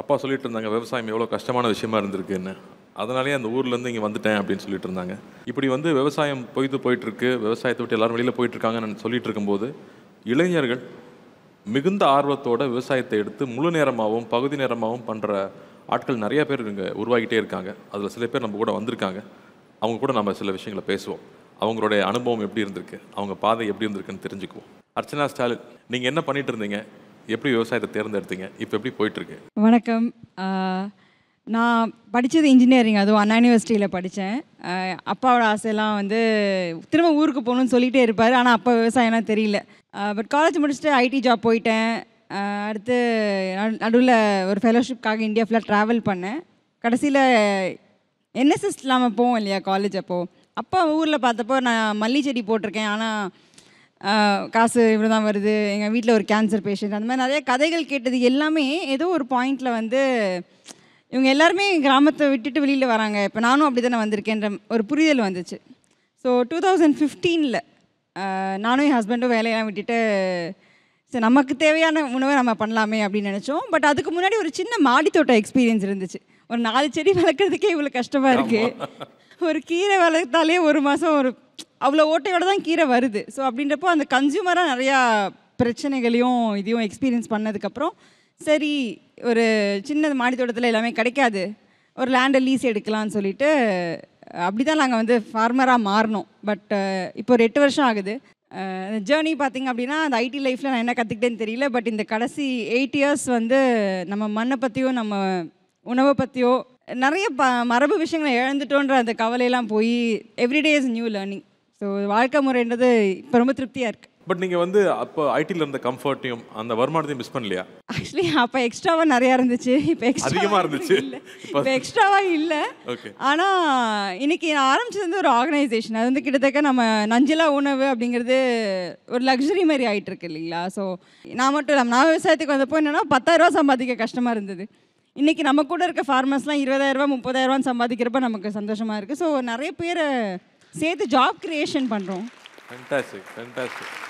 அப்பா சொல்லிட்டு இருந்தாங்க விவசாயம் எவ்வளோ கஷ்டமான விஷயமா இருந்திருக்குன்னு அதனாலேயே அந்த ஊர்லேருந்து இங்கே வந்துட்டேன் அப்படின்னு சொல்லிட்டு இருந்தாங்க இப்படி வந்து விவசாயம் பொய்த்து போயிட்டுருக்கு விவசாயத்தை விட்டு எல்லாரும் வெளியில் போயிட்டுருக்காங்கன்னு சொல்லிட்டு இருக்கும்போது இளைஞர்கள் மிகுந்த ஆர்வத்தோட விவசாயத்தை எடுத்து முழு நேரமாகவும் பகுதி நேரமாகவும் பண்ணுற ஆட்கள் நிறைய பேர் இங்கே உருவாகிட்டே இருக்காங்க அதில் சில பேர் நம்ம கூட வந்திருக்காங்க அவங்க கூட நம்ம சில விஷயங்களை பேசுவோம் அவங்களுடைய அனுபவம் எப்படி இருந்திருக்கு அவங்க பாதை எப்படி இருந்திருக்குன்னு தெரிஞ்சுக்குவோம் அர்ச்சனா ஸ்டாலின் நீங்கள் என்ன பண்ணிட்டு இருந்தீங்க எப்படி விவசாயத்தை தேர்ந்தெடுத்தீங்க இப்போ எப்படி போயிட்டுருக்கு வணக்கம் நான் படித்தது இன்ஜினியரிங் அதுவும் அண்ணா யூனிவர்சிட்டியில் படித்தேன் அப்பாவோட ஆசையெல்லாம் வந்து திரும்ப ஊருக்கு போகணுன்னு சொல்லிகிட்டே இருப்பார் ஆனால் அப்போ விவசாயம்லாம் தெரியல பட் காலேஜ் முடிச்சுட்டு ஐடி ஜாப் போயிட்டேன் அடுத்து நடுவில் ஒரு ஃபெலோஷிப்காக இந்தியா ஃபுல்லாக ட்ராவல் பண்ணேன் கடைசியில் என்எஸ்எஸ் இல்லாமல் போவோம் இல்லையா காலேஜ் அப்போது அப்பா ஊரில் பார்த்தப்போ நான் மல்லி செடி போட்டிருக்கேன் ஆனால் காசு இவ்வளோ தான் வருது எங்கள் வீட்டில் ஒரு கேன்சர் பேஷண்ட் அந்த மாதிரி நிறைய கதைகள் கேட்டது எல்லாமே ஏதோ ஒரு பாயிண்டில் வந்து இவங்க எல்லாருமே கிராமத்தை விட்டுட்டு வெளியில் வராங்க இப்போ நானும் அப்படி தானே வந்திருக்கேன்ற ஒரு புரிதல் வந்துச்சு ஸோ டூ தௌசண்ட் ஃபிஃப்டீனில் நானும் என் ஹஸ்பண்டும் வேலையெல்லாம் விட்டுட்டு சரி நமக்கு தேவையான உணவை நம்ம பண்ணலாமே அப்படின்னு நினச்சோம் பட் அதுக்கு முன்னாடி ஒரு சின்ன மாடித்தோட்டம் தோட்டம் எக்ஸ்பீரியன்ஸ் இருந்துச்சு ஒரு நாலு செடி வளர்க்குறதுக்கே இவ்வளோ கஷ்டமாக இருக்குது ஒரு கீரை வளர்த்தாலே ஒரு மாதம் ஒரு அவ்வளோ ஓட்டையோட தான் கீரை வருது ஸோ அப்படின்றப்போ அந்த கன்சியூமராக நிறையா பிரச்சனைகளையும் இதையும் எக்ஸ்பீரியன்ஸ் பண்ணதுக்கப்புறம் சரி ஒரு சின்ன மாடி தோட்டத்தில் எல்லாமே கிடைக்காது ஒரு லேண்டை லீஸ் எடுக்கலாம்னு சொல்லிட்டு அப்படி தான் நாங்கள் வந்து ஃபார்மராக மாறினோம் பட் இப்போ ஒரு எட்டு வருஷம் ஆகுது ஜேர்னி பார்த்திங்க அப்படின்னா அந்த ஐடி லைஃப்பில் நான் என்ன கற்றுக்கிட்டேன்னு தெரியல பட் இந்த கடைசி எயிட் இயர்ஸ் வந்து நம்ம மண்ணை பற்றியோ நம்ம உணவை பற்றியோ நிறைய ப மரபு விஷயங்களை இழந்துட்டோன்ற அந்த கவலையெல்லாம் போய் everyday is new learning so வாழ்க்கை முறைன்றது இப்போ ரொம்ப திருப்தியாக இருக்குது பட் நீங்கள் வந்து அப்போ ஐடியில் இருந்த கம்ஃபர்ட்டையும் அந்த வருமானத்தையும் மிஸ் பண்ணலையா ஆக்சுவலி அப்போ எக்ஸ்ட்ராவாக நிறையா இருந்துச்சு இப்போ எக்ஸ்ட்ரா அதிகமாக இருந்துச்சு இப்போ எக்ஸ்ட்ராவாக இல்லை ஓகே ஆனால் இன்னைக்கு நான் ஆரம்பிச்சது வந்து ஒரு ஆர்கனைசேஷன் அது வந்து கிட்டத்தட்ட நம்ம நஞ்சிலா உணவு அப்படிங்கிறது ஒரு லக்ஸரி மாதிரி ஆகிட்டு இருக்கு இல்லைங்களா ஸோ நான் மட்டும் இல்லாமல் நான் விவசாயத்துக்கு வந்தப்போ என்னென்னா பத்தாயிரரூவா சம்பாதிக்க கஷ்டமாக இருந்தது இன்றைக்கி நம்ம கூட இருக்க ஃபார்மர்ஸ்லாம் இருபதாயிரரூபா முப்பதாயிரரூபான்னு சம்பாதிக்கிறப்ப நமக்கு சந்தோஷமாக இருக்குது ஸோ நிறைய பேரை சேர்த்து ஜாப் க்ரியேஷன் பண்ணுறோம் ஃபேண்டாஸ்டிக் ஃபேண்டாஸ்டிக்